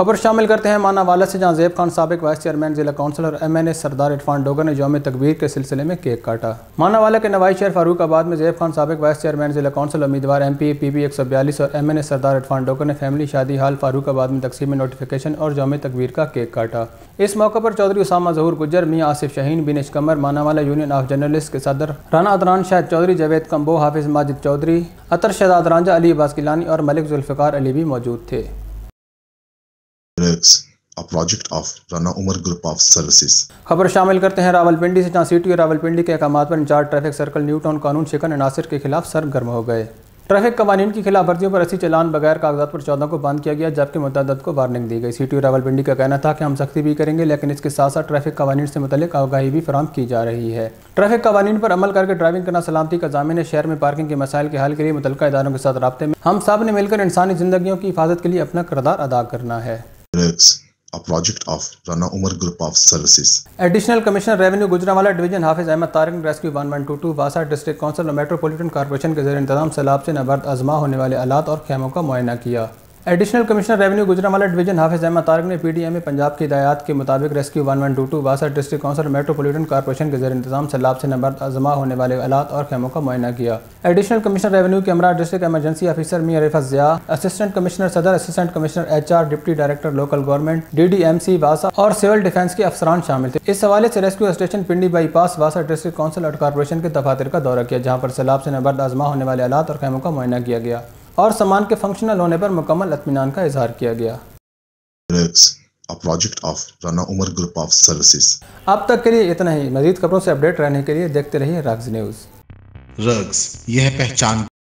खबर शामिल करते हैं माना वाला से जहाँ जैब खान सबक वाइस चेयरमैन जिला काउंसिल और M N A Sardar Irfan Dogar ने योम तकबीर के सिलसिले में केक काटा माना वाला के नवाई शहर आबाद में जैब खान सबक वाइस चेयरमैन जिला काउंसिल उम्मीदवार एम पी पी पी एक सौ बयालीस और M N A Sardar Irfan Dogar ने फैमिली शादी हाल आबाद में तकसीम नोटिफिकेशन और जोम तकबीर का केक काटा इस मौके पर चौधरी उसामा जहूर गुजर मियाँ आसिफ शहीन बिनेश कमर माना वाला यूनियन ऑफ जर्नलिस्ट के सदर राना अदरान शाह चौधरी जवेद कम्बो हाफिज माजिद चौधरी अतर शहजाद रांझा अली अब्बास और मलिक जुल्फ़ार अली भी मौजूद थे drugs a project of Rana Umar group of services खबर शामिल करते हैं रावलपिंडी से जहां सिटी और रावलपिंडी के अहकाम पर incharge traffic circle new town कानून शिकन अनासर के खिलाफ सरगर्म हो गए ट्रैफिक कवानीन की खिलाफ वर्जियों पर अस्सी चलान बगैर कागजात पर चौदह को बंद किया गया जबकि मुतद को वार्निंग दी गई सिटी और रावलपिंडी का कहना था कि हम सख्ती भी करेंगे लेकिन इसके साथ साथ ट्रैफिक कवानीन से मुतलिक आगाही भी फराम की जा रही है ट्रैफिक कवानीन पर अमल करके ड्राइविंग करना सलामती का जामिन है शहर में पार्किंग के मसाइल के हल के लिए मुतल इदारों के साथ रबते में हम सब ने मिलकर इंसानी जिंदगियों की हिफाजत के लिए अपना किरदार अदा करना है works a project of Rana Umar Group of Services. Additional Commissioner Revenue Gujranwala Division Hafiz Ahmed Tariq ने rescue 1122 Vasa District Council and Metropolitan Corporation के जरिए इंतजाम सैलाब से नबर्द आजमा होने वाले आलात और खेमों का मुआयना किया additional commissioner revenue Gujranwala division Hafiz Ahmed Tariq ने पीडीएम में पंजाब की हिदायत के मुताबिक rescue one one two two बासठ डिस्ट्रिक्ट काउंसिल मेट्रोपोलिटन कॉर्पोरेशन के जर इंतजाम सैलाब से नंबर जमा होने वाले आलात और खेमों का मुआयना किया एडिशनल कमिश्नर रेवेन्यू के अमरा district emergency officer Mian Rifat Zia assistant commissioner Saddar assistant commissioner H R deputy director local government D D M C वासा और सिविल डिफेंस के अफसरान शामिल थे इस हवाले से रेस्क्यू स्टेशन पिंडी बाईपास वासा डिस्ट्रिक्ट काउंसिल और कॉरपोरेशन के दफातर का दौरा किया जहाँ पर सैलाब से नंबर आजमा होने वाले आलात और खेमों का मुआयना किया गया और सामान के फंक्शनल होने पर मुकम्मल अतमान का इजहार किया गया project of Rana Umar group of services अब तक के लिए इतना ही मजीद खबरों से अपडेट रहने के लिए देखते रहिए रग्स न्यूज़ रग्स यह पहचान